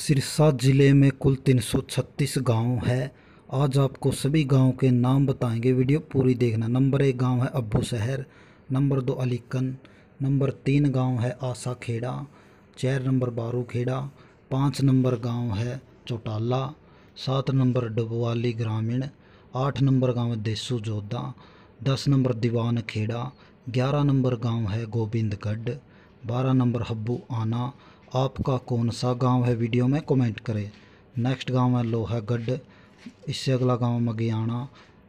सिरसा ज़िले में कुल 336 गांव है आज आपको सभी गांव के नाम बताएंगे वीडियो पूरी देखना नंबर एक गांव है अब्बू शहर नंबर दो अलीकन नंबर तीन गांव है आशा खेड़ा चार नंबर बारू खेड़ा पाँच नंबर गांव है चौटाला सात नंबर डबवाली ग्रामीण आठ नंबर गांव है देसू जोधा दस नंबर दीवान खेड़ा ग्यारह नंबर गाँव है गोविंदगढ़ बारह नंबर हब्बू आना आपका कौन सा गांव है वीडियो में कमेंट करें नेक्स्ट गांव है लोहागढ़ इससे अगला गांव मगियाना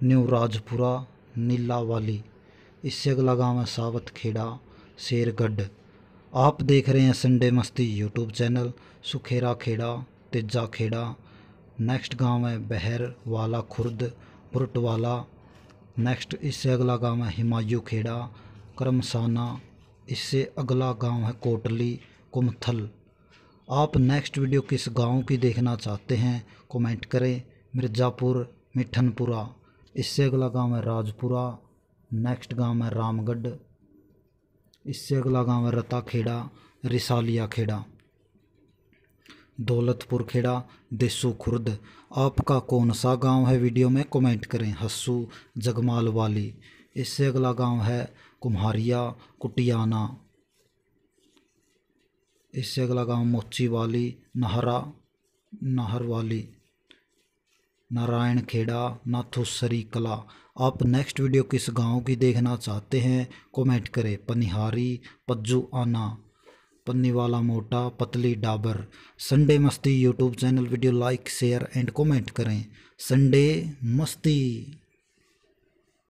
न्यू राजपुरा नीलावाली इससे अगला गांव है सावत खेड़ा शेरगढ़ आप देख रहे हैं Sunday Masti YouTube channel Sukhera Khera Tijja Khera next गांव है बहर वाला खुर्द पुरटवाला नेक्स्ट इससे अगला गांव है हिमायू खेड़ा करमसाना इससे अगला गांव है कोटली कुमथल आप नेक्स्ट वीडियो किस गांव की देखना चाहते हैं कमेंट करें मिर्ज़ापुर मिठनपुरा इससे अगला गांव है राजपुरा नेक्स्ट गांव है रामगढ़ इससे अगला गांव है रताखेड़ा रिसालिया खेड़ा दौलतपुर खेड़ा देसू खुर्द आपका कौन सा गांव है वीडियो में कमेंट करें हस्सू जगमाल वाली इससे अगला गांव है कुम्हारिया कुटियाना इससे अगला गांव मोची वाली नहरा नाहर वाली नारायण खेड़ा नाथुसरी कला आप नेक्स्ट वीडियो किस गांव की देखना चाहते हैं कमेंट करें पनिहारी पज्जू आना पन्नी वाला मोटा पतली Dabur Sunday Masti YouTube channel video like share and comment करें संडे मस्ती